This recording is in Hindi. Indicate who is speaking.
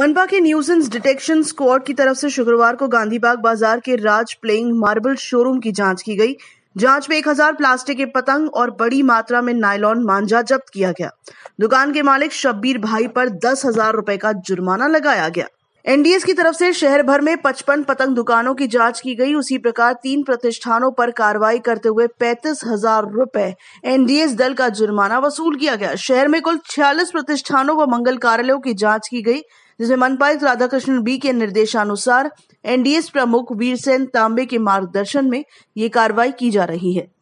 Speaker 1: मनपा के न्यूजेंस डिटेक्शन स्क्वाड की तरफ से शुक्रवार को गांधीबाग बाजार के राज प्लेइंग मार्बल शोरूम की जांच की गई जांच में 1000 प्लास्टिक के पतंग और बड़ी मात्रा में नायलॉन मांझा जब्त किया गया दुकान के मालिक शब्बीर भाई पर दस हजार रुपए का जुर्माना लगाया गया एनडीएस की तरफ से शहर भर में पचपन पतंग दुकानों की जांच की गई उसी प्रकार तीन प्रतिष्ठानों पर कार्रवाई करते हुए पैंतीस हजार रूपए एनडीएस दल का जुर्माना वसूल किया गया शहर में कुल छियालीस प्रतिष्ठानों व मंगल कार्यालयों की जांच की गई जिसमें राधा राधाकृष्णन बी के निर्देशानुसार एनडीएस प्रमुख वीरसेन तांबे के मार्गदर्शन में ये कार्रवाई की जा रही है